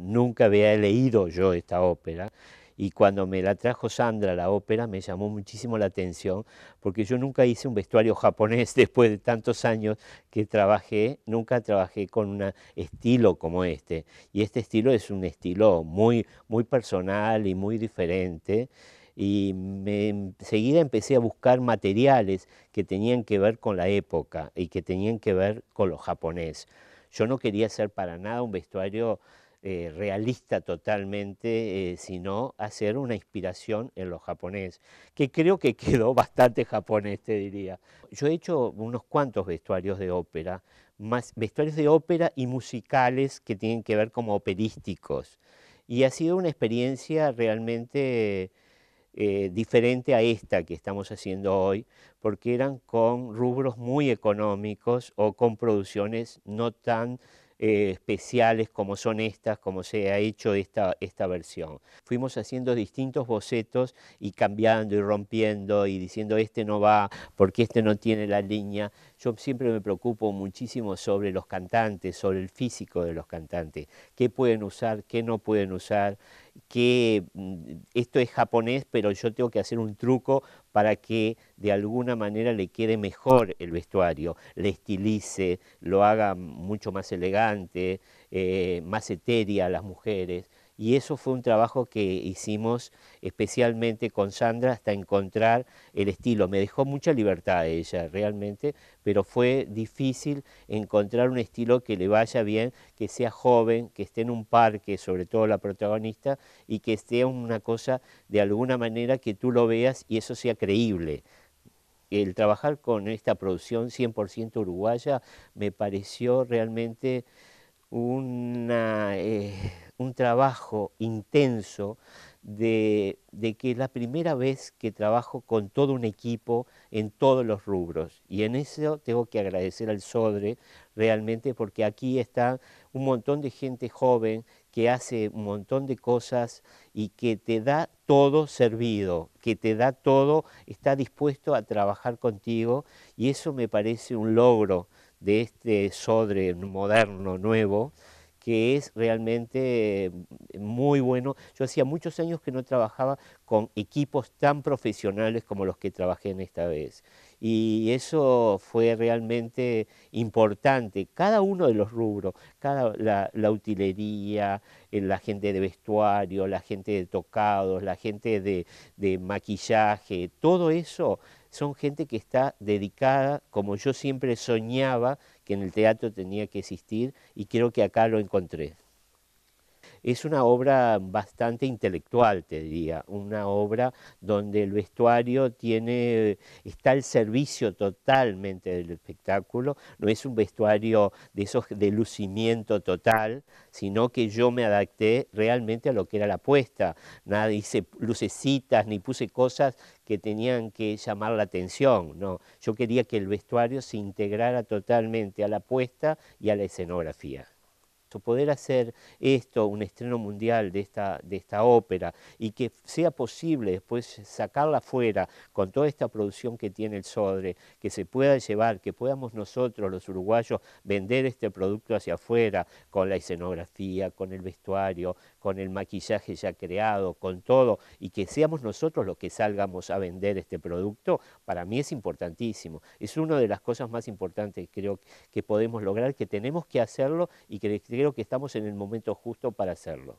nunca había leído yo esta ópera y cuando me la trajo Sandra la ópera me llamó muchísimo la atención porque yo nunca hice un vestuario japonés después de tantos años que trabajé, nunca trabajé con un estilo como este y este estilo es un estilo muy, muy personal y muy diferente y me, enseguida empecé a buscar materiales que tenían que ver con la época y que tenían que ver con lo japonés. Yo no quería hacer para nada un vestuario eh, realista totalmente, eh, sino hacer una inspiración en lo japonés, que creo que quedó bastante japonés, te diría. Yo he hecho unos cuantos vestuarios de ópera, más vestuarios de ópera y musicales que tienen que ver como operísticos. Y ha sido una experiencia realmente... Eh, diferente a esta que estamos haciendo hoy, porque eran con rubros muy económicos o con producciones no tan eh, especiales como son estas, como se ha hecho esta, esta versión. Fuimos haciendo distintos bocetos y cambiando y rompiendo y diciendo este no va porque este no tiene la línea. Yo siempre me preocupo muchísimo sobre los cantantes, sobre el físico de los cantantes, qué pueden usar, qué no pueden usar, que mm, esto es japonés, pero yo tengo que hacer un truco para que de alguna manera le quede mejor el vestuario, le estilice, lo haga mucho más elegante, eh, más etérea a las mujeres y eso fue un trabajo que hicimos especialmente con Sandra hasta encontrar el estilo. Me dejó mucha libertad ella realmente, pero fue difícil encontrar un estilo que le vaya bien, que sea joven, que esté en un parque, sobre todo la protagonista, y que esté una cosa de alguna manera que tú lo veas y eso sea creíble el trabajar con esta producción 100% uruguaya me pareció realmente eh, un trabajo intenso de, de, que es la primera vez que trabajo con todo un equipo en todos los rubros. Y en eso tengo que agradecer al SODRE realmente porque aquí está un montón de gente joven que hace un montón de cosas y que te da todo servido, que te da todo, está dispuesto a trabajar contigo y eso me parece un logro de este Sodre moderno, nuevo, que es realmente eh, muy bueno. Yo hacía muchos años que no trabajaba con equipos tan profesionales como los que trabajé en esta vez. Y eso fue realmente importante. Cada uno de los rubros, cada, la, utilería, eh, la gente de vestuario, la gente de tocados, la gente de maquillaje, todo eso son gente que está dedicada, como yo siempre soñaba que en el teatro tenía que existir, y creo que acá lo encontré. Es una obra bastante intelectual, te diría, una obra donde el vestuario tiene, está al servicio totalmente del espectáculo, no es un vestuario de esos lucimiento total, sino que yo me adapté realmente a lo que era la puesta, Nada hice lucecitas ni puse cosas que tenían que llamar la atención, no. Yo quería que el vestuario se integrara totalmente a la puesta y a la escenografía poder hacer esto, un estreno mundial de esta, de esta ópera, y que sea posible después sacarla afuera con toda esta producción que tiene el Sodre, que se pueda llevar, que podamos nosotros los uruguayos vender este producto hacia afuera, con la escenografía, con el vestuario, con el maquillaje ya creado, con todo, y que seamos nosotros los que salgamos a vender este producto, para mí es importantísimo. Es una de las cosas más importantes, creo, que podemos lograr, que tenemos que hacerlo y que creo que estamos en el momento justo para hacerlo.